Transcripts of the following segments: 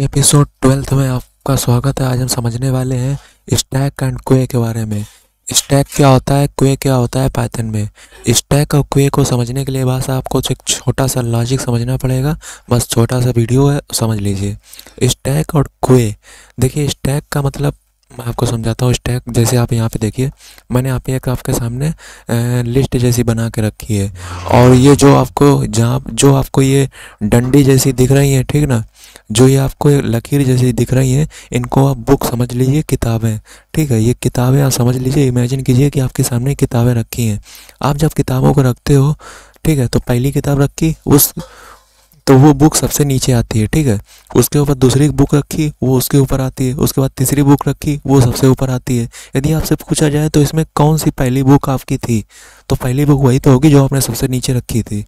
episode twelfth में आपका स्वागत है आज हम समझने वाले हैं स्टैक एंड क्वे के बारे में स्टैक क्या होता है क्वे क्या होता है पाइथन में स्टैक और क्वे को समझने के लिए बस आपको एक छोटा सा लॉजिक समझना पड़ेगा बस छोटा सा वीडियो है समझ लीजिए स्टैक और क्वे देखिए स्टैक का मतलब मैं आपको समझाता हूँ स्टैक जैसे आप यहाँ पे देखिए मैंने यहाँ पे एक आपके सामने लिस्ट जैसी बना के रखी है और ये जो आपको जहाँ जो आपको ये डंडी जैसी दिख रही है ठीक ना जो ये आपको लकीर जैसी दिख रही है इनको आप बुक समझ लीजिए किताबें ठीक है ये किताबें आप समझ लीजिए इमेजिन कीजिए कि आपके सामने किताबें रखी हैं आप जब किताबों को रखते हो ठीक है तो पहली किताब रखी उस तो वो बुक सबसे नीचे आती है ठीक है उसके ऊपर दूसरी बुक रखी वो उसके ऊपर आती है उसके बाद तीसरी बुक रखी वो सबसे ऊपर आती है यदि आपसे पूछा जाए तो इसमें कौन सी पहली बुक आपकी थी तो पहली बुक वही तो होगी जो आपने सबसे नीचे रखी थी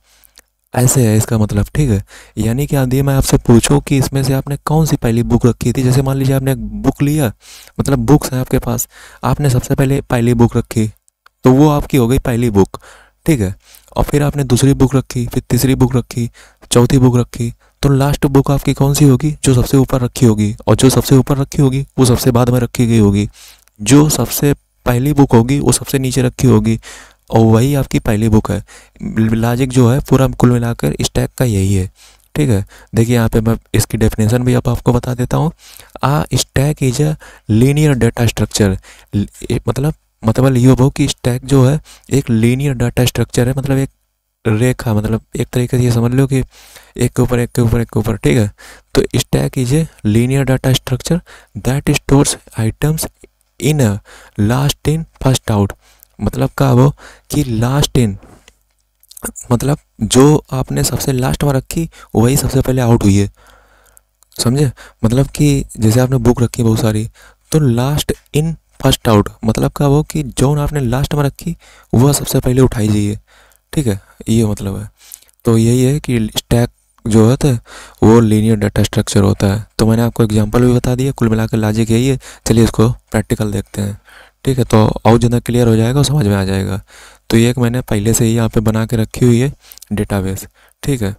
ऐसे है इसका मतलब ठीक है यानी कि आदि मैं आपसे पूछूं कि इसमें से आपने कौन सी पहली बुक रखी थी जैसे मान लीजिए आपने बुक लिया मतलब बुक्स हैं आपके पास आपने सबसे पहले पहली बुक रखी तो वो आपकी हो गई पहली बुक ठीक है और फिर आपने दूसरी बुक रखी फिर तीसरी बुक रखी चौथी बुक रखी तो लास्ट बुक आपकी कौन सी होगी जो सबसे ऊपर रखी होगी और जो सबसे ऊपर रखी होगी वो सबसे बाद में रखी गई होगी जो सबसे पहली बुक होगी वो सबसे नीचे रखी होगी और वही आपकी पहली बुक है लॉजिक जो है पूरा कुल मिलाकर स्टैक का यही है ठीक है देखिए यहाँ पे मैं इसकी डेफिनेशन भी अब आप आपको बता देता हूँ uh stack is a linear data structure मतलब मतलब ये हो कि स्टैक जो है एक लीनियर डाटा स्ट्रक्चर है मतलब एक रेखा मतलब एक तरीके से ये समझ लो कि एक के ऊपर एक के ऊपर एक के ऊपर ठीक है तो stack is a linear data structure that stores items in a last in first out मतलब का वो कि लास्ट इन मतलब जो आपने सबसे लास्ट में रखी वही सबसे पहले आउट हुई है समझे मतलब कि जैसे आपने बुक रखी बहुत सारी तो लास्ट इन फर्स्ट आउट मतलब का वो कि जो आपने लास्ट में रखी वह सबसे पहले उठाई जाइए ठीक है ये मतलब है तो यही है कि स्टैक जो है तो वो लीनियर डाटा स्ट्रक्चर होता है तो मैंने आपको एग्जांपल भी बता दिया कुल मिलाकर लॉजिक यही है चलिए इसको प्रैक्टिकल देखते हैं ठीक है तो और ज़्यादा क्लियर हो जाएगा और समझ में आ जाएगा तो ये एक मैंने पहले से ही यहाँ पे बना के रखी हुई है डेटाबेस ठीक है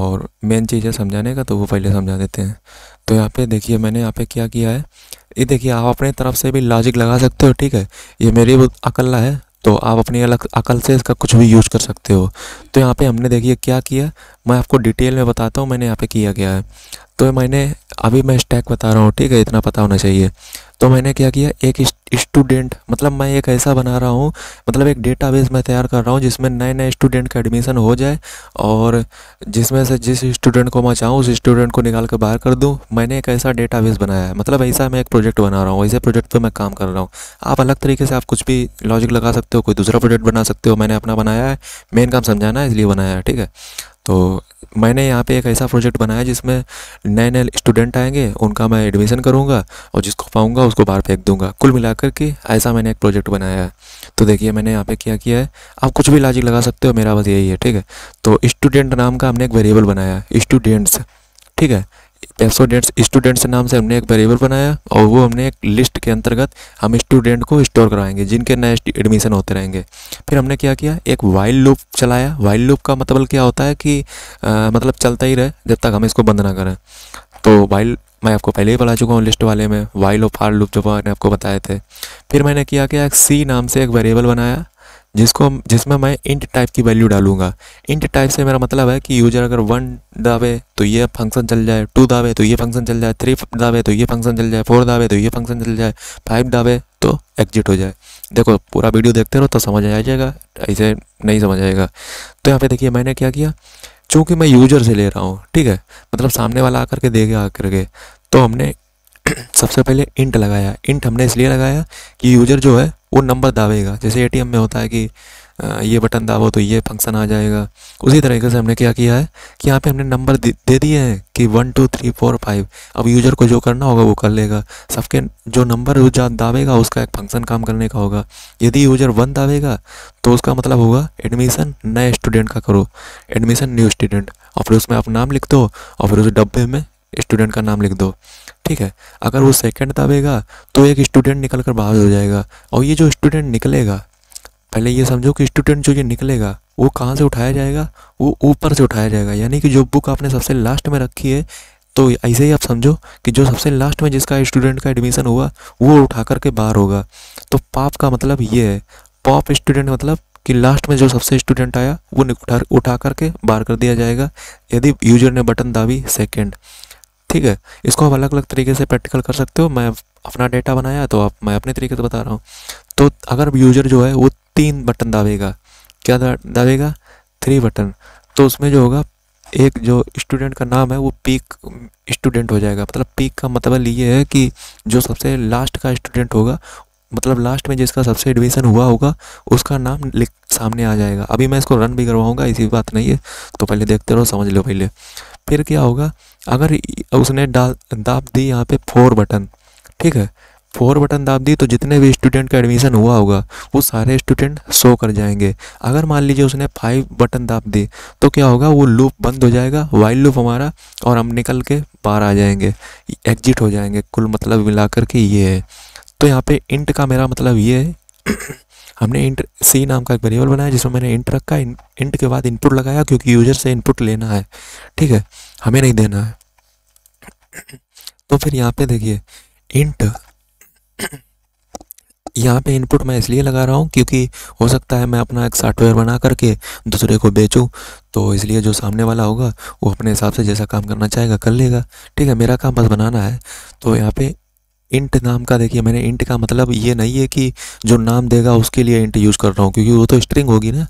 और मेन चीज़ है समझाने का तो वो पहले समझा देते हैं तो यहाँ पे देखिए मैंने यहाँ पे क्या किया है ये देखिए आप अपने तरफ से भी लॉजिक लगा सकते हो ठीक है ये मेरी अकल्ला है तो आप अपनी अलग अकल से इसका कुछ भी यूज कर सकते हो तो यहाँ पे हमने देखिए क्या किया मैं आपको डिटेल में बताता हूँ मैंने यहाँ पे किया गया है तो मैंने अभी मैं स्टैक बता रहा हूँ ठीक है इतना पता होना चाहिए तो मैंने क्या किया एक स्टूडेंट मतलब मैं एक ऐसा बना रहा हूँ मतलब एक डेटाबेस मैं तैयार कर रहा हूँ जिसमें नए नए स्टूडेंट का एडमिशन हो जाए और जिसमें से जिस स्टूडेंट को मैं चाहूँ उस स्टूडेंट को निकाल कर बाहर कर दूँ मैंने एक ऐसा डेटाबेस बनाया है मतलब ऐसा मैं एक प्रोजेक्ट बना रहा हूँ ऐसे प्रोजेक्ट पर मैं काम कर रहा हूँ आप अलग तरीके से आप कुछ भी लॉजिक लगा सकते हो कोई दूसरा प्रोजेक्ट बना सकते हो मैंने अपना बनाया है मेन काम समझाना है इसलिए बनाया है ठीक है तो मैंने यहाँ पे एक ऐसा प्रोजेक्ट बनाया जिसमें नए नए स्टूडेंट आएंगे उनका मैं एडमिशन करूँगा और जिसको पाऊँगा उसको बाहर फेंक दूँगा कुल मिलाकर के ऐसा मैंने एक प्रोजेक्ट बनाया है तो देखिए मैंने यहाँ पे क्या किया है आप कुछ भी लॉजिक लगा सकते हो मेरा बस यही है ठीक है तो स्टूडेंट नाम का हमने एक वेरिएबल बनाया स्टूडेंट्स ठीक है स्टूडेंट्स स्टूडेंट्स के नाम से हमने एक वेरिएबल बनाया और वो हमने एक लिस्ट के अंतर्गत हम स्टूडेंट को स्टोर कराएंगे जिनके नए एडमिशन होते रहेंगे फिर हमने क्या किया एक वाइल लूप चलाया वाइल लूप का मतलब क्या होता है कि आ, मतलब चलता ही रहे जब तक हम इसको बंद ना करें तो वाइल मैं आपको पहले ही बता चुका हूँ लिस्ट वाले में वाइल और फार लूप जो मैंने आपको बताए थे फिर मैंने किया क्या एक सी नाम से एक वेरिएबल बनाया जिसको जिसमें मैं इंट टाइप की वैल्यू डालूंगा इंट टाइप से मेरा मतलब है कि यूजर अगर वन दावे तो ये फंक्शन चल जाए टू दावे तो ये फंक्शन चल जाए थ्री दावे तो ये फंक्शन चल जाए फोर दावे तो ये फंक्शन चल जाए फाइव दावे तो एग्जिट हो जाए देखो पूरा वीडियो देखते रहो तो समझ आ जाएगा ऐसे नहीं समझ आएगा तो यहाँ पे देखिए मैंने क्या किया चूँकि मैं यूजर से ले रहा हूँ ठीक है मतलब सामने वाला आकर के देगा आकर के तो हमने सबसे पहले इंट लगाया इंट हमने इसलिए लगाया कि यूजर जो है वो नंबर दावेगा जैसे एटीएम में होता है कि ये बटन दाबो तो ये फंक्शन आ जाएगा उसी तरीके से हमने क्या किया है कि यहाँ पे हमने नंबर दे दिए हैं कि one two three four five अब यूजर को जो करना होगा वो कर लेगा सबके जो नंबर वो दावेगा उसका एक फंक्शन काम करने का होगा यदि यूजर वन दावेगा तो उसका मतलब होगा एडमिशन नए स्टूडेंट का करो एडमिशन न्यू स्टूडेंट और फिर उसमें आप नाम लिख दो और फिर उस डब्बे में स्टूडेंट का नाम लिख दो ठीक है अगर वो सेकंड दबेगा तो एक स्टूडेंट निकल कर बाहर हो जाएगा और ये जो स्टूडेंट निकलेगा पहले ये समझो कि स्टूडेंट जो ये निकलेगा वो कहाँ से उठाया जाएगा वो ऊपर से उठाया जाएगा यानी कि जो बुक आपने सबसे लास्ट में रखी है तो ऐसे ही आप समझो कि जो सबसे लास्ट में जिसका स्टूडेंट का एडमिशन हुआ वो उठा करके बाहर होगा तो पाप का मतलब ये है पॉप स्टूडेंट मतलब कि लास्ट में जो सबसे स्टूडेंट आया वो उठा उठा करके बाहर कर दिया जाएगा यदि यूजर ने बटन दाबी सेकेंड ठीक है इसको आप अलग अलग तरीके से प्रैक्टिकल कर सकते हो मैं अपना डेटा बनाया तो आप मैं अपने तरीके से बता रहा हूँ तो अगर यूजर जो है वो तीन बटन दाबेगा क्या दाबेगा थ्री बटन तो उसमें जो होगा एक जो स्टूडेंट का नाम है वो पीक स्टूडेंट हो जाएगा मतलब पीक का मतलब ये है कि जो सबसे लास्ट का स्टूडेंट होगा मतलब लास्ट में जिसका सबसे एडमिशन हुआ होगा उसका नाम लिख सामने आ जाएगा अभी मैं इसको रन भी करवाऊँगा ऐसी बात नहीं है तो पहले देखते रहो समझ लो पहले फिर क्या होगा अगर उसने डाल दाप दी यहाँ पे फोर बटन ठीक है फोर बटन दाप दी तो जितने भी स्टूडेंट का एडमिशन हुआ होगा वो सारे स्टूडेंट शो कर जाएंगे अगर मान लीजिए उसने फाइव बटन दाप दी तो क्या होगा वो लूप बंद हो जाएगा वाइल्ड लूप हमारा और हम निकल के बाहर आ जाएंगे एग्जिट हो जाएंगे कुल मतलब मिलाकर के ये है तो यहाँ पे इंट का मेरा मतलब ये है हमने इंट सी नाम का एक वेरिएबल बनाया जिसमें मैंने इंट रखा इंट के बाद इनपुट लगाया क्योंकि यूजर से इनपुट लेना है ठीक है हमें नहीं देना है तो फिर यहाँ पे देखिए इंट यहाँ पे इनपुट मैं इसलिए लगा रहा हूँ क्योंकि हो सकता है मैं अपना एक सॉफ्टवेयर बना करके दूसरे को बेचूँ तो इसलिए जो सामने वाला होगा वो अपने हिसाब से जैसा काम करना चाहेगा कर लेगा ठीक है मेरा काम बस बनाना है तो यहाँ पे इंट नाम का देखिए मैंने इंट का मतलब ये नहीं है कि जो नाम देगा उसके लिए इंट यूज़ कर रहा हूँ क्योंकि वो तो स्ट्रिंग होगी ना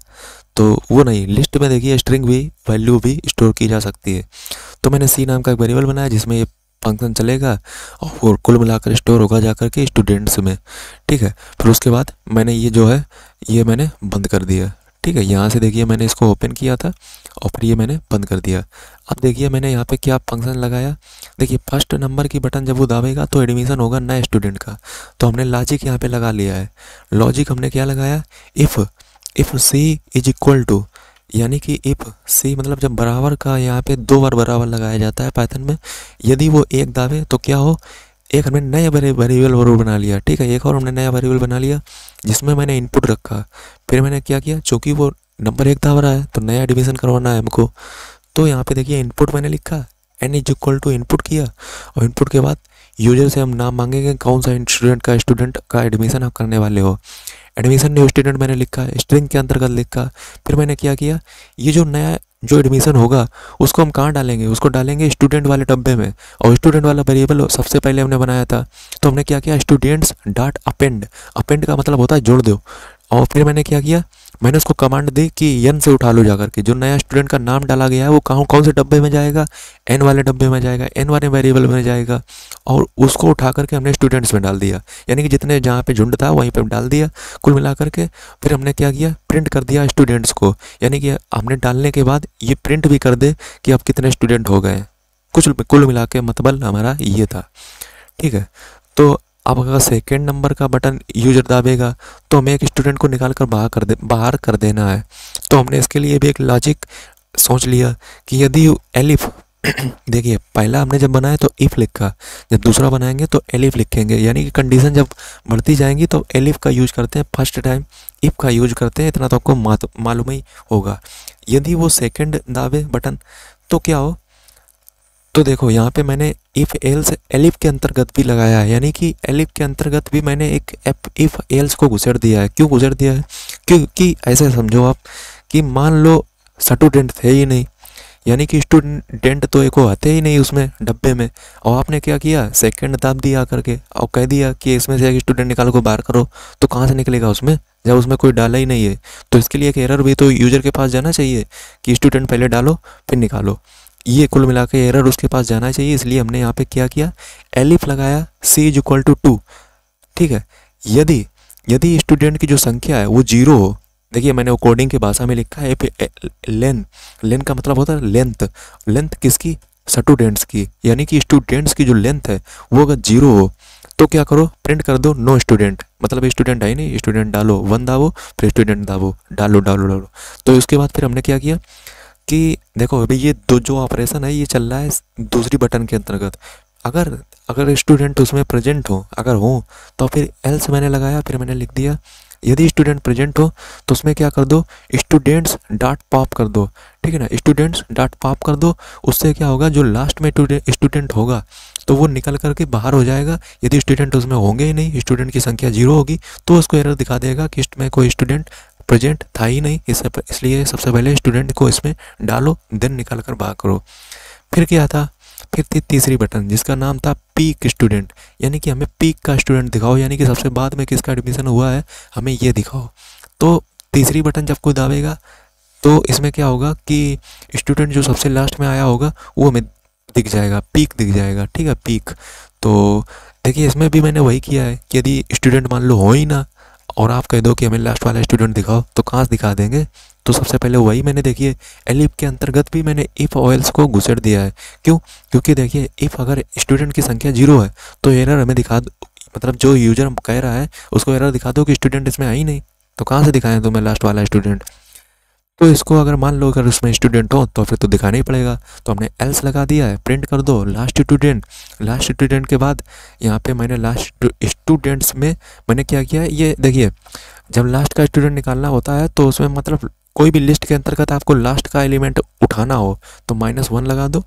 तो वो नहीं लिस्ट में देखिए स्ट्रिंग भी वैल्यू भी स्टोर की जा सकती है तो मैंने सी नाम का एक वेरिएबल बनाया जिसमें ये फंक्शन चलेगा और कुल मिलाकर स्टोर होगा जा के स्टूडेंट्स में ठीक है फिर उसके बाद मैंने ये जो है ये मैंने बंद कर दिया ठीक है यहाँ से देखिए मैंने इसको ओपन किया था और फिर ये मैंने बंद कर दिया अब देखिए मैंने यहाँ पे क्या फंक्शन लगाया देखिए फर्स्ट नंबर की बटन जब वो दाबेगा तो एडमिशन होगा नए स्टूडेंट का तो हमने लॉजिक यहाँ पे लगा लिया है लॉजिक हमने क्या लगाया if if C is equal to यानी कि इफ़ सी मतलब जब बराबर का यहाँ पे दो बार बराबर लगाया जाता है पैथन में यदि वो एक दावे तो क्या हो एक हमने नया वेरिएबल और बना लिया ठीक है एक और हमने नया वेरिएबल बना लिया जिसमें मैंने इनपुट रखा फिर मैंने क्या किया चूँकि वो नंबर एक था रहा है तो नया डिवीज़न करवाना है हमको तो यहाँ पे देखिए इनपुट मैंने लिखा N is equal to input किया और इनपुट के बाद यूजर से हम नाम मांगेंगे कौन सा स्टूडेंट का स्टूडेंट का एडमिशन आप करने वाले हो एडमिशन न्यू स्टूडेंट मैंने लिखा स्ट्रिंग के अंतर्गत लिखा फिर मैंने क्या किया ये जो नया जो एडमिशन होगा उसको हम कहाँ डालेंगे उसको डालेंगे स्टूडेंट वाले डब्बे में और स्टूडेंट वाला वेरिएबल सबसे पहले हमने बनाया था तो हमने क्या किया स्टूडेंट्स डॉट अपेंड अपेंड का मतलब होता है जोड़ दो और फिर मैंने क्या किया मैंने उसको कमांड दी कि यन से उठा लो जा करके जो नया स्टूडेंट का नाम डाला गया है वो कहाँ कौन से डब्बे में जाएगा एन वाले डब्बे में जाएगा एन वाले वेरिएबल में जाएगा और उसको उठा करके हमने स्टूडेंट्स में डाल दिया यानी कि जितने जहाँ पे झुंड था वहीं पर डाल दिया कुल मिला करके फिर हमने क्या किया प्रिंट कर दिया स्टूडेंट्स को यानी कि हमने डालने के बाद ये प्रिंट भी कर दे कि अब कितने स्टूडेंट हो गए कुछ कुल मिला के मतबल हमारा ये था ठीक है तो अब अगर सेकेंड नंबर का बटन यूजर दाबेगा तो हमें एक स्टूडेंट को निकाल कर बाहर कर दे बाहर कर देना है तो हमने इसके लिए भी एक लॉजिक सोच लिया कि यदि एलिफ देखिए पहला हमने जब बनाया तो इफ़ लिखा जब दूसरा बनाएंगे तो एलिफ लिखेंगे यानी कि कंडीशन जब बढ़ती जाएंगी तो एलिफ का यूज करते हैं फर्स्ट टाइम इफ़ का यूज करते हैं इतना तो आपको मालूम ही होगा यदि वो सेकेंड दावे बटन तो क्या हो तो देखो यहाँ पे मैंने इफ़ एल्स एलिफ के अंतर्गत भी लगाया है यानी कि एलिफ के अंतर्गत भी मैंने एक एप इफ़ एल्स को घुसर दिया है क्यों गुजर दिया है क्योंकि ऐसे समझो आप कि मान लो स्टूडेंट थे ही नहीं यानी कि स्टूडेंट तो एक आते ही नहीं उसमें डब्बे में और आपने क्या किया सेकंड दाब दिया करके और कह दिया कि इसमें से एक स्टूडेंट निकाल को बाहर करो तो कहाँ से निकलेगा उसमें जब उसमें कोई डाला ही नहीं है तो इसके लिए एक एरर भी तो यूज़र के पास जाना चाहिए कि स्टूडेंट पहले डालो फिर निकालो ये कुल मिला के एरर उसके पास जाना चाहिए इसलिए हमने यहाँ पे क्या किया एलिफ लगाया C is equal to two ठीक है यदि यदि स्टूडेंट की जो संख्या है वो जीरो हो देखिए मैंने वो कोडिंग भाषा में लिखा है लेन लेंथ का मतलब होता है लेंथ लेंथ किसकी स्टूडेंट्स की यानी कि स्टूडेंट्स की जो लेंथ है वो अगर जीरो हो तो क्या करो प्रिंट कर दो नो स्टूडेंट मतलब स्टूडेंट आई नहीं स्टूडेंट डालो वन दावो फिर स्टूडेंट दावो डालो डालो डालो तो इसके बाद फिर हमने क्या किया कि देखो अभी ये दो जो ऑपरेशन है ये चल रहा है दूसरी बटन के अंतर्गत अगर अगर स्टूडेंट उसमें प्रेजेंट हो अगर हो तो फिर एल्स मैंने लगाया फिर मैंने लिख दिया यदि स्टूडेंट प्रेजेंट हो तो उसमें क्या कर दो स्टूडेंट्स डॉट पॉप कर दो ठीक है ना स्टूडेंट्स डॉट पॉप कर दो उससे क्या होगा जो लास्ट में स्टूडेंट होगा तो वो निकल करके बाहर हो जाएगा यदि स्टूडेंट उसमें होंगे ही नहीं स्टूडेंट की संख्या जीरो होगी तो उसको एरर दिखा देगा कि इसमें कोई स्टूडेंट प्रेजेंट था ही नहीं इस इसलिए सबसे पहले स्टूडेंट को इसमें डालो देन निकाल कर बाहर करो फिर क्या था फिर थी तीसरी बटन जिसका नाम था पीक स्टूडेंट यानी कि हमें पीक का स्टूडेंट दिखाओ यानी कि सबसे बाद में किसका एडमिशन हुआ है हमें ये दिखाओ तो तीसरी बटन जब कोई दावेगा तो इसमें क्या होगा कि स्टूडेंट जो सबसे लास्ट में आया होगा वो हमें दिख जाएगा पीक दिख जाएगा ठीक है पीक तो देखिए इसमें भी मैंने वही किया है कि यदि स्टूडेंट मान लो हो ही ना और आप कह दो कि हमें लास्ट वाला स्टूडेंट दिखाओ तो कहाँ से दिखा देंगे तो सबसे पहले वही मैंने देखिए एलिप e के अंतर्गत भी मैंने इफ़ ऑयल्स को घुसेड़ दिया है क्यों क्योंकि देखिए इफ़ अगर स्टूडेंट की संख्या जीरो है तो एरर हमें दिखा मतलब जो यूजर कह रहा है उसको एरर दिखा दो कि स्टूडेंट इसमें आई नहीं तो कहाँ से दिखाएं तुम्हें लास्ट वाला स्टूडेंट तो इसको अगर मान लो अगर उसमें स्टूडेंट हो तो फिर तो दिखाना ही पड़ेगा तो हमने एल्स लगा दिया है प्रिंट कर दो लास्ट स्टूडेंट लास्ट स्टूडेंट के बाद यहाँ पे मैंने लास्ट स्टूडेंट्स में मैंने क्या किया ये देखिए जब लास्ट का स्टूडेंट निकालना होता है तो उसमें मतलब कोई भी लिस्ट के अंतर्गत आपको लास्ट का एलिमेंट उठाना हो तो माइनस वन लगा दो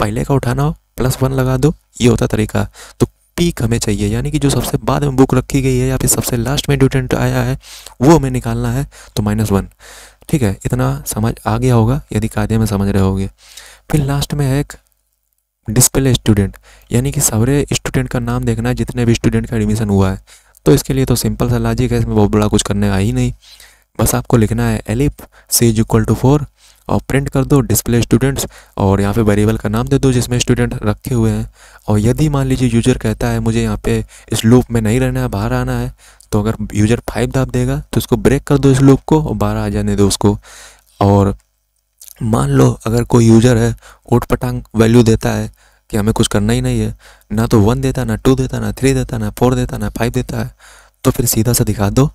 पहले का उठाना हो प्लस वन लगा दो ये होता तरीका तो पीक हमें चाहिए यानी कि जो सबसे बाद में बुक रखी गई है या फिर सबसे लास्ट में स्टूडेंट आया है वो हमें निकालना है तो माइनस वन ठीक है इतना समझ आ गया होगा यदि कार्य में समझ रहे होगे फिर लास्ट में है एक डिस्प्ले स्टूडेंट यानी कि सारे स्टूडेंट का नाम देखना है जितने भी स्टूडेंट का एडमिशन हुआ है तो इसके लिए तो सिंपल सा लॉजिक है इसमें बहुत बड़ा कुछ करने का ही नहीं बस आपको लिखना है elif C is equal to four और प्रिंट कर दो डिस्प्ले स्टूडेंट्स और यहाँ पे वेरिएबल का नाम दे दो जिसमें स्टूडेंट रखे हुए हैं और यदि मान लीजिए यूजर कहता है मुझे यहाँ पे इस लूप में नहीं रहना है बाहर आना है तो अगर यूजर फाइव दाब देगा तो उसको ब्रेक कर दो इस लूप को और बारह आ जाने दो उसको और मान लो अगर कोई यूजर है ओट पटांग वैल्यू देता है कि हमें कुछ करना ही नहीं है ना तो वन देता ना टू देता ना थ्री देता ना फोर देता ना फाइव देता है तो फिर सीधा सा दिखा दो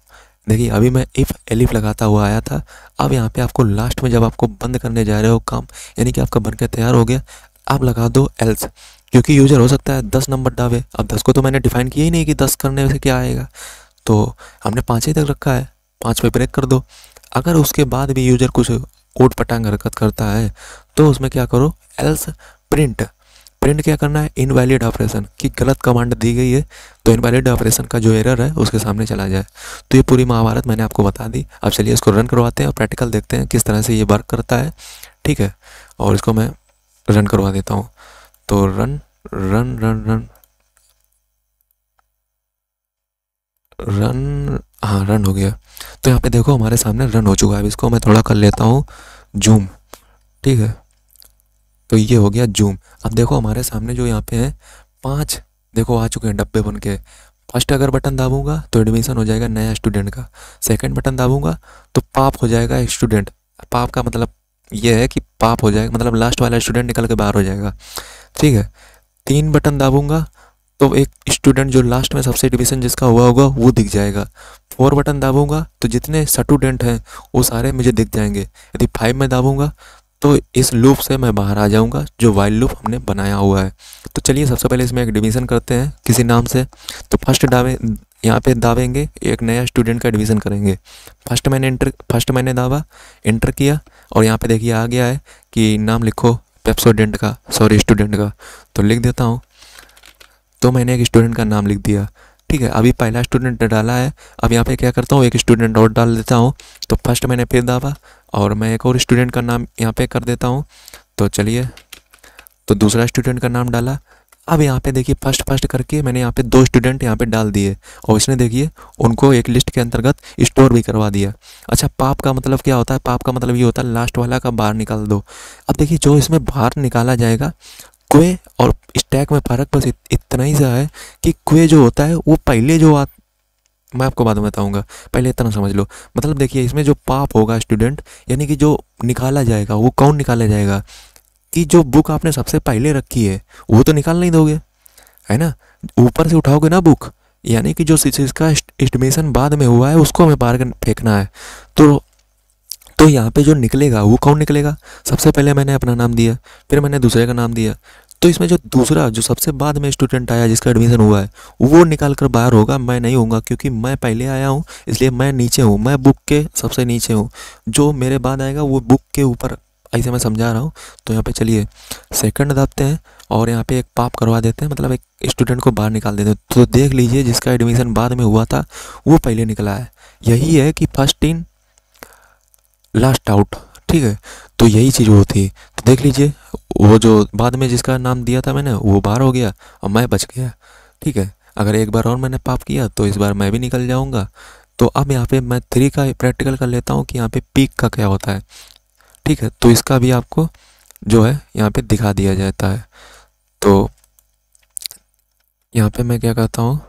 देखिए अभी मैं इफ़ एलिफ लगाता हुआ आया था अब यहाँ पे आपको लास्ट में जब आपको बंद करने जा रहे हो काम यानी कि आपका बनकर तैयार हो गया आप लगा दो एल्स क्योंकि यूजर हो सकता है दस नंबर डावे अब दस को तो मैंने डिफाइन किया ही नहीं कि दस करने से क्या आएगा तो हमने पाँच ही तक रखा है पाँच पे ब्रेक कर दो अगर उसके बाद भी यूजर कुछ ओट पटांग हरकत करता है तो उसमें क्या करो एल्स प्रिंट प्रिंट क्या करना है इनवैलिड ऑपरेशन कि गलत कमांड दी गई है तो इनवैलिड ऑपरेशन का जो एरर है उसके सामने चला जाए तो ये पूरी महाभारत मैंने आपको बता दी अब चलिए इसको रन करवाते हैं और प्रैक्टिकल देखते हैं किस तरह से ये वर्क करता है ठीक है और इसको मैं रन करवा देता हूँ तो run run run run run हाँ रन हो गया तो यहाँ पे देखो हमारे सामने रन हो चुका है अब इसको मैं थोड़ा कर लेता हूँ जूम ठीक है तो ये हो गया जूम अब देखो हमारे सामने जो यहाँ पे हैं पाँच देखो आ चुके हैं डब्बे बन के फर्स्ट अगर बटन दाबूंगा तो एडमिशन हो जाएगा नया स्टूडेंट का सेकंड बटन दाबूंगा तो पाप हो जाएगा स्टूडेंट पाप का मतलब ये है कि पाप हो जाएगा मतलब लास्ट वाला स्टूडेंट निकल के बाहर हो जाएगा ठीक है तीन बटन दाबूंगा तो एक स्टूडेंट जो लास्ट में सबसे डिवीजन जिसका हुआ होगा वो दिख जाएगा फोर बटन दाबूंगा तो जितने स्टूडेंट हैं वो सारे मुझे दिख जाएंगे यदि फाइव में दाबूंगा तो इस लूप से मैं बाहर आ जाऊंगा जो वाइल्ड लूप हमने बनाया हुआ है तो चलिए सबसे पहले इसमें एक डिवीज़न करते हैं किसी नाम से तो फर्स्ट डावे यहाँ पे दावेंगे एक नया स्टूडेंट का एडमिशन करेंगे फर्स्ट मैंने इंटर फर्स्ट मैंने दावा इंटर किया और यहाँ पे देखिए आ गया है कि नाम लिखो पेप्सोडेंट का सॉरी स्टूडेंट का तो लिख देता हूँ तो मैंने एक स्टूडेंट का नाम लिख दिया ठीक है अभी पहला स्टूडेंट डाला है अब यहाँ पे क्या करता हूँ एक स्टूडेंट और डाल देता हूँ तो फर्स्ट मैंने पे दावा और मैं एक और स्टूडेंट का नाम यहाँ पे कर देता हूँ तो चलिए तो दूसरा स्टूडेंट का नाम डाला अब यहाँ पे देखिए फर्स्ट फर्स्ट करके मैंने यहाँ पे दो स्टूडेंट यहाँ पे डाल दिए और इसने देखिए उनको एक लिस्ट के अंतर्गत स्टोर भी करवा दिया अच्छा पाप का मतलब क्या होता है पाप का मतलब ये होता है लास्ट वाला का बाहर निकाल दो अब देखिए जो इसमें बाहर निकाला जाएगा क्वे और स्टैक में फ़र्क बस इत, इतना ही सा है कि क्वे जो होता है वो पहले जो आ मैं आपको बाद में बताऊंगा पहले इतना समझ लो मतलब देखिए इसमें जो पाप होगा स्टूडेंट यानी कि जो निकाला जाएगा वो कौन निकाला जाएगा कि जो बुक आपने सबसे पहले रखी है वो तो निकाल नहीं दोगे है ना ऊपर से उठाओगे ना बुक यानी कि जो इसका एस्टिमेशन बाद में हुआ है उसको हमें बाहर फेंकना है तो तो यहाँ पे जो निकलेगा वो कौन निकलेगा सबसे पहले मैंने अपना नाम दिया फिर मैंने दूसरे का नाम दिया तो इसमें जो दूसरा जो सबसे बाद में स्टूडेंट आया जिसका एडमिशन हुआ है वो निकाल कर बाहर होगा मैं नहीं हूँ क्योंकि मैं पहले आया हूँ इसलिए मैं नीचे हूँ मैं बुक के सबसे नीचे हूँ जो मेरे बाद आएगा वो बुक के ऊपर ऐसे मैं समझा रहा हूँ तो यहाँ पे चलिए सेकंड दबते हैं और यहाँ पे एक पाप करवा देते हैं मतलब एक स्टूडेंट को बाहर निकाल देते हैं तो देख लीजिए जिसका एडमिशन बाद में हुआ था वो पहले निकला है यही है कि फर्स्ट इन लास्ट आउट ठीक है तो यही चीज़ वो थी तो देख लीजिए वो जो बाद में जिसका नाम दिया था मैंने वो बाहर हो गया और मैं बच गया ठीक है अगर एक बार और मैंने पाप किया तो इस बार मैं भी निकल जाऊँगा तो अब यहाँ पे मैं थ्री का प्रैक्टिकल कर लेता हूँ कि यहाँ पे पीक का क्या होता है ठीक है तो इसका भी आपको जो है यहाँ पे दिखा दिया जाता है तो यहाँ पे मैं क्या करता हूँ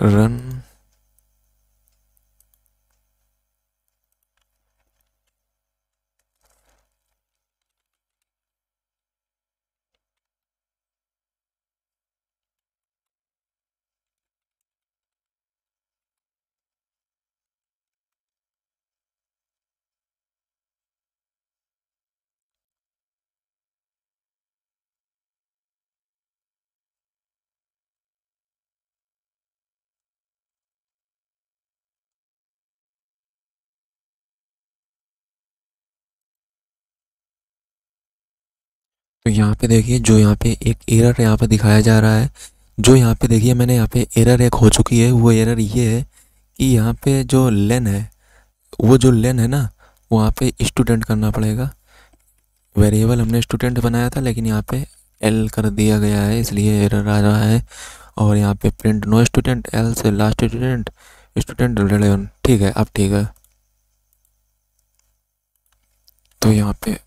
रन तो यहाँ पे देखिए जो यहाँ पे एक एरर यहाँ पे दिखाया जा रहा है जो यहाँ पे देखिए मैंने यहाँ पे एरर एक हो चुकी है वो एरर ये है कि यहाँ पे जो लेन है वो जो लेन है ना वहाँ पे स्टूडेंट करना पड़ेगा वेरिएबल हमने स्टूडेंट बनाया था लेकिन यहाँ पे एल कर दिया गया है इसलिए एरर आ रहा है और यहाँ पे प्रिंट नो स्टूडेंट एल से लास्ट स्टूडेंट स्टूडेंट ठीक है अब ठीक है तो यहाँ पे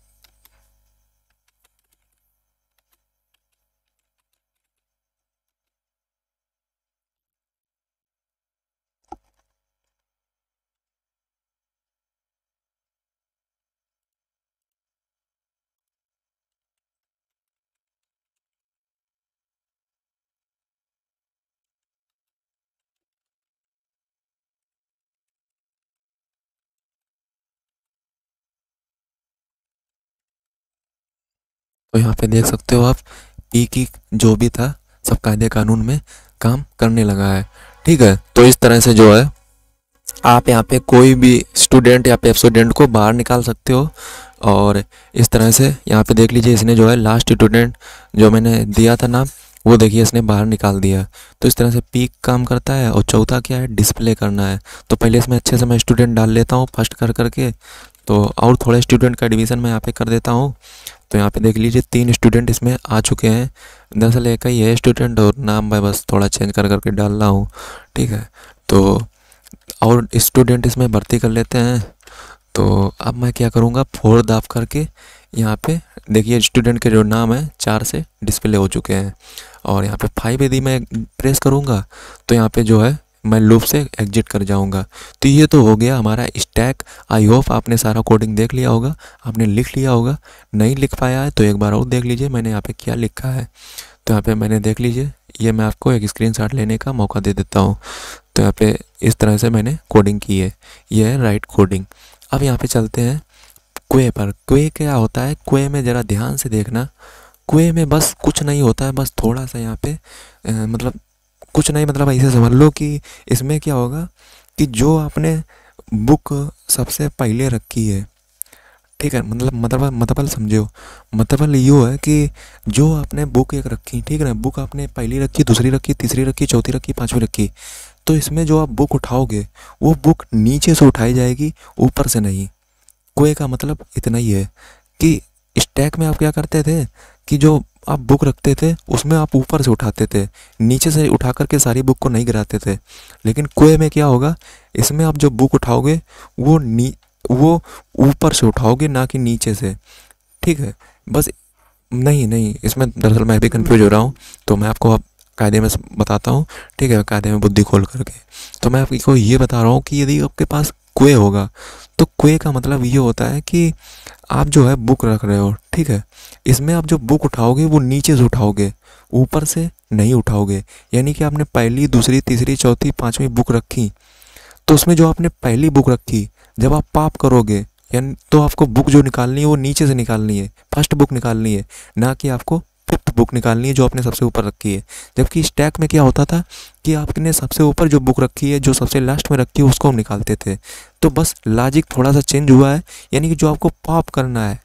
तो यहाँ पे देख सकते हो आप पी की जो भी था सब कायदे कानून में काम करने लगा है ठीक है तो इस तरह से जो है आप यहाँ पे कोई भी स्टूडेंट या पे स्टूडेंट को बाहर निकाल सकते हो और इस तरह से यहाँ पे देख लीजिए इसने जो है लास्ट स्टूडेंट जो मैंने दिया था नाम वो देखिए इसने बाहर निकाल दिया तो इस तरह से पीक काम करता है और चौथा क्या है डिस्प्ले करना है तो पहले इसमें अच्छे से मैं स्टूडेंट डाल लेता हूँ फर्स्ट कर करके तो और थोड़े स्टूडेंट का एडमिशन मैं यहाँ पे कर देता हूँ तो यहाँ पे देख लीजिए तीन स्टूडेंट इसमें आ चुके हैं दरअसल एक ही है स्टूडेंट और नाम मैं बस थोड़ा चेंज कर करके डाल रहा हूँ ठीक है तो और स्टूडेंट इसमें भर्ती कर लेते हैं तो अब मैं क्या करूँगा फोर दाफ करके यहाँ पे देखिए स्टूडेंट के जो नाम है चार से डिस्प्ले हो चुके हैं और यहाँ पे फाइव यदि मैं प्रेस करूँगा तो यहाँ पे जो है मैं लूप से एग्जिट कर जाऊँगा तो ये तो हो गया हमारा स्टैक आई होप आपने सारा कोडिंग देख लिया होगा आपने लिख लिया होगा नहीं लिख पाया है तो एक बार और देख लीजिए मैंने यहाँ पे क्या लिखा है तो यहाँ पे मैंने देख लीजिए ये मैं आपको एक स्क्रीनशॉट लेने का मौका दे देता हूँ तो यहाँ पे इस तरह से मैंने कोडिंग की है ये है राइट कोडिंग अब यहाँ पर चलते हैं कुए पर कुए क्या होता है कुए में ज़रा ध्यान से देखना कुएँ में बस कुछ नहीं होता है बस थोड़ा सा यहाँ पे आ, मतलब कुछ नहीं मतलब ऐसे समझ लो कि इसमें क्या होगा कि जो आपने बुक सबसे पहले रखी है ठीक है मतलब मतलब मतबल समझो मतबल यो है कि जो आपने बुक एक रखी ठीक है ना बुक आपने पहली रखी दूसरी रखी तीसरी रखी चौथी रखी पांचवी रखी तो इसमें जो आप बुक उठाओगे वो बुक नीचे से उठाई जाएगी ऊपर से नहीं कोई का मतलब इतना ही है कि स्टैक में आप क्या करते थे कि जो आप बुक रखते थे उसमें आप ऊपर से उठाते थे नीचे से उठा करके सारी बुक को नहीं गिराते थे लेकिन कुएं में क्या होगा इसमें आप जो बुक उठाओगे वो नी वो ऊपर से उठाओगे ना कि नीचे से ठीक है बस नहीं नहीं इसमें दरअसल मैं भी कन्फ्यूज हो रहा हूँ तो मैं आपको अब कायदे में बताता हूँ ठीक है कायदे में बुद्धि खोल करके तो मैं आपको ये बता रहा हूँ कि यदि आपके पास कुएँ होगा तो कुएँ का मतलब ये होता है कि आप जो है बुक रख रहे हो ठीक है इसमें आप जो बुक उठाओगे वो नीचे से उठाओगे ऊपर से नहीं उठाओगे यानी कि आपने पहली दूसरी तीसरी चौथी पाँचवीं बुक रखी तो उसमें जो आपने पहली बुक रखी जब आप पाप करोगे यानी तो आपको बुक जो निकालनी है वो नीचे से निकालनी है फर्स्ट बुक निकालनी है ना कि आपको फिफ्थ बुक निकालनी है जो आपने सबसे ऊपर रखी है जबकि स्टैक में क्या होता था कि आपने सबसे ऊपर जो बुक रखी है जो सबसे लास्ट में रखी है उसको हम निकालते थे तो बस लॉजिक थोड़ा सा चेंज हुआ है यानी कि जो आपको पाप करना है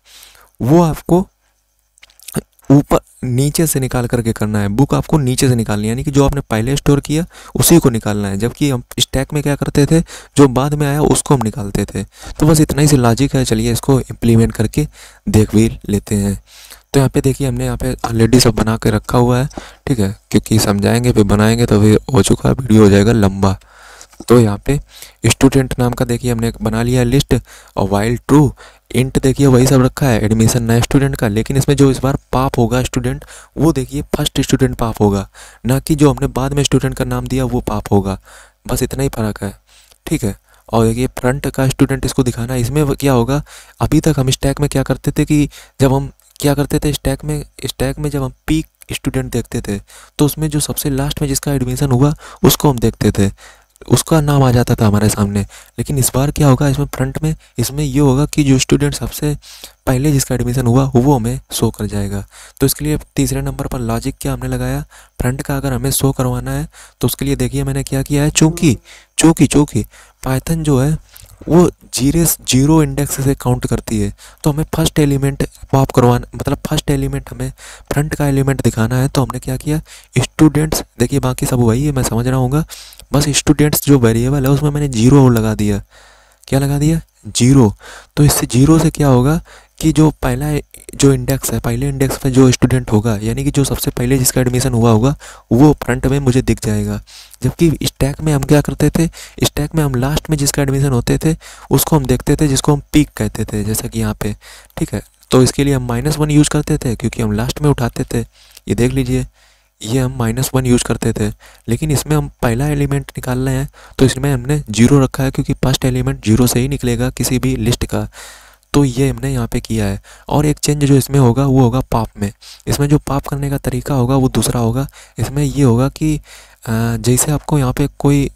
वो आपको ऊपर नीचे से निकाल करके करना है बुक आपको नीचे से निकालनी है यानी कि जो आपने पहले स्टोर किया उसी को निकालना है जबकि हम स्टैक में क्या करते थे जो बाद में आया उसको हम निकालते थे तो बस इतना ही से लॉजिक है चलिए इसको इम्प्लीमेंट करके देख भी लेते हैं तो यहाँ पे देखिए हमने यहाँ पे ऑलरेडी सब बना के रखा हुआ है ठीक है क्योंकि समझाएंगे फिर बनाएंगे तो फिर हो चुका वीडियो हो जाएगा लंबा तो यहाँ पे स्टूडेंट नाम का देखिए हमने बना लिया लिस्ट और वाइल ट्रू इंट देखिए वही सब रखा है एडमिशन नए स्टूडेंट का लेकिन इसमें जो इस बार पाप होगा स्टूडेंट वो देखिए फर्स्ट स्टूडेंट पाप होगा ना कि जो हमने बाद में स्टूडेंट का नाम दिया वो पाप होगा बस इतना ही फर्क है ठीक है और देखिए फ्रंट का स्टूडेंट इसको दिखाना इसमें क्या होगा अभी तक हम स्टैक में क्या करते थे कि जब हम क्या करते थे स्टैक में स्टैक में जब हम पीक स्टूडेंट देखते थे तो उसमें जो सबसे लास्ट में जिसका एडमिशन हुआ उसको हम देखते थे उसका नाम आ जाता था हमारे सामने लेकिन इस बार क्या होगा इसमें फ्रंट में इसमें ये होगा कि जो स्टूडेंट सबसे पहले जिसका एडमिशन हुआ वो हमें शो कर जाएगा तो इसके लिए तीसरे नंबर पर लॉजिक क्या हमने लगाया फ्रंट का अगर हमें शो करवाना है तो उसके लिए देखिए मैंने क्या किया है चूँकि चूँकि चूँकि पाइथन जो है वो जीरे जीरो इंडेक्स से काउंट करती है तो हमें फर्स्ट एलिमेंट पॉप करवाना मतलब फर्स्ट एलिमेंट हमें फ्रंट का एलिमेंट दिखाना है तो हमने क्या किया स्टूडेंट्स देखिए बाकी सब वही है मैं समझ रहा हूँ बस स्टूडेंट्स जो वेरिएबल है उसमें मैंने जीरो और लगा दिया क्या लगा दिया जीरो तो इससे जीरो से क्या होगा कि जो पहला जो इंडेक्स है पहले इंडेक्स में जो स्टूडेंट होगा यानी कि जो सबसे पहले जिसका एडमिशन हुआ होगा वो फ्रंट में मुझे दिख जाएगा जबकि स्टैक में हम क्या करते थे स्टैक में हम लास्ट में जिसका एडमिशन होते थे उसको हम देखते थे जिसको हम पीक कहते थे जैसा कि यहाँ पे ठीक है तो इसके लिए हम माइनस वन यूज़ करते थे क्योंकि हम लास्ट में उठाते थे ये देख लीजिए ये हम माइनस वन यूज करते थे लेकिन इसमें हम पहला एलिमेंट निकाल रहे हैं तो इसमें हमने जीरो रखा है क्योंकि फर्स्ट एलिमेंट जीरो से ही निकलेगा किसी भी लिस्ट का तो ये हमने यहाँ पे किया है और एक चेंज जो इसमें होगा वो होगा पाप में इसमें जो पाप करने का तरीका होगा वो दूसरा होगा इसमें ये होगा कि जैसे आपको यहाँ पे कोई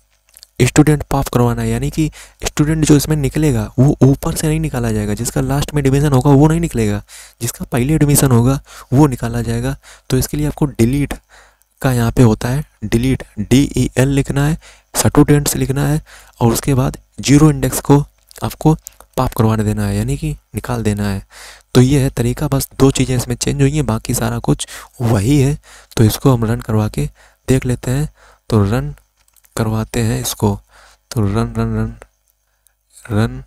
स्टूडेंट पाप करवाना है यानी कि स्टूडेंट जो इसमें निकलेगा वो ऊपर से नहीं निकाला जाएगा जिसका लास्ट में एडमिशन होगा वो नहीं निकलेगा जिसका पहले एडमिशन होगा वो निकाला जाएगा तो इसके लिए आपको डिलीट का यहाँ पे होता है डिलीट डी ई एल लिखना है स्टूडेंट्स लिखना है और उसके बाद जीरो इंडेक्स को आपको पाप करवाने देना है यानी कि निकाल देना है तो ये है तरीका बस दो चीज़ें इसमें चेंज हुई हैं बाकी सारा कुछ वही है तो इसको हम रन करवा के देख लेते हैं तो रन करवाते हैं इसको तो run run run run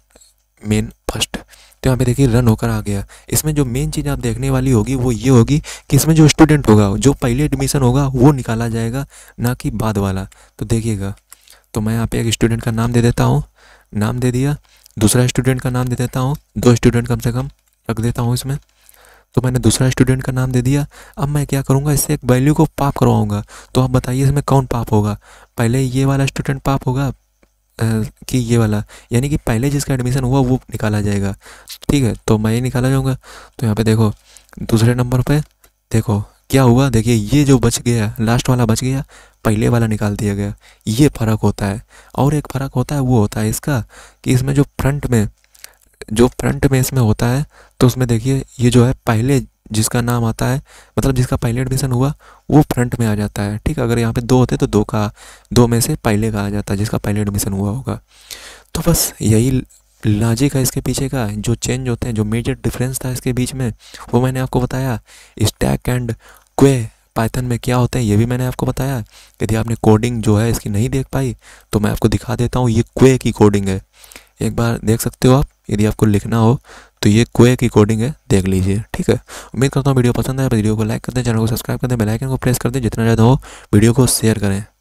main first तो यहाँ पे देखिए रन होकर आ गया इसमें जो मेन चीज़ आप देखने वाली होगी वो ये होगी कि इसमें जो स्टूडेंट होगा जो पहले एडमिशन होगा वो निकाला जाएगा ना कि बाद वाला तो देखिएगा तो मैं यहाँ पे एक स्टूडेंट का नाम दे देता हूँ नाम दे दिया दूसरा स्टूडेंट का नाम दे देता हूँ दो स्टूडेंट कम से कम रख देता हूँ इसमें तो मैंने दूसरा स्टूडेंट का नाम दे दिया अब मैं क्या करूँगा इससे एक वैल्यू को पाप करवाऊँगा तो आप बताइए इसमें कौन पाप होगा पहले ये वाला स्टूडेंट पाप होगा कि ये वाला यानी कि पहले जिसका एडमिशन हुआ वो निकाला जाएगा ठीक है तो मैं ये निकाला जाऊँगा तो यहाँ पे देखो दूसरे नंबर पे देखो क्या हुआ देखिए ये जो बच गया लास्ट वाला बच गया पहले वाला निकाल दिया गया ये फ़र्क होता है और एक फ़र्क होता है वो होता है इसका कि इसमें जो फ्रंट में जो फ्रंट में इसमें होता है तो उसमें देखिए ये जो है पहले जिसका नाम आता है मतलब जिसका पहले एडमिशन हुआ वो फ्रंट में आ जाता है ठीक अगर यहाँ पे दो होते तो दो का दो में से पहले का आ जाता है जिसका पहले एडमिशन हुआ होगा तो बस यही लॉजिक है इसके पीछे का जो चेंज होते हैं जो मेजर डिफरेंस था इसके बीच में वो मैंने आपको बताया स्टैक एंड क्वे पाइथन में क्या होते हैं ये भी मैंने आपको बताया यदि आपने कोडिंग जो है इसकी नहीं देख पाई तो मैं आपको दिखा देता हूँ ये क्वे की कोडिंग है एक बार देख सकते हो आप यदि आपको लिखना हो तो ये कोए की कोडिंग है देख लीजिए ठीक है उम्मीद करता हूँ वीडियो पसंद है वीडियो को लाइक कर दें चैनल को सब्सक्राइब कर दें बेलाइकन को प्रेस कर दें जितना ज़्यादा हो वीडियो को शेयर करें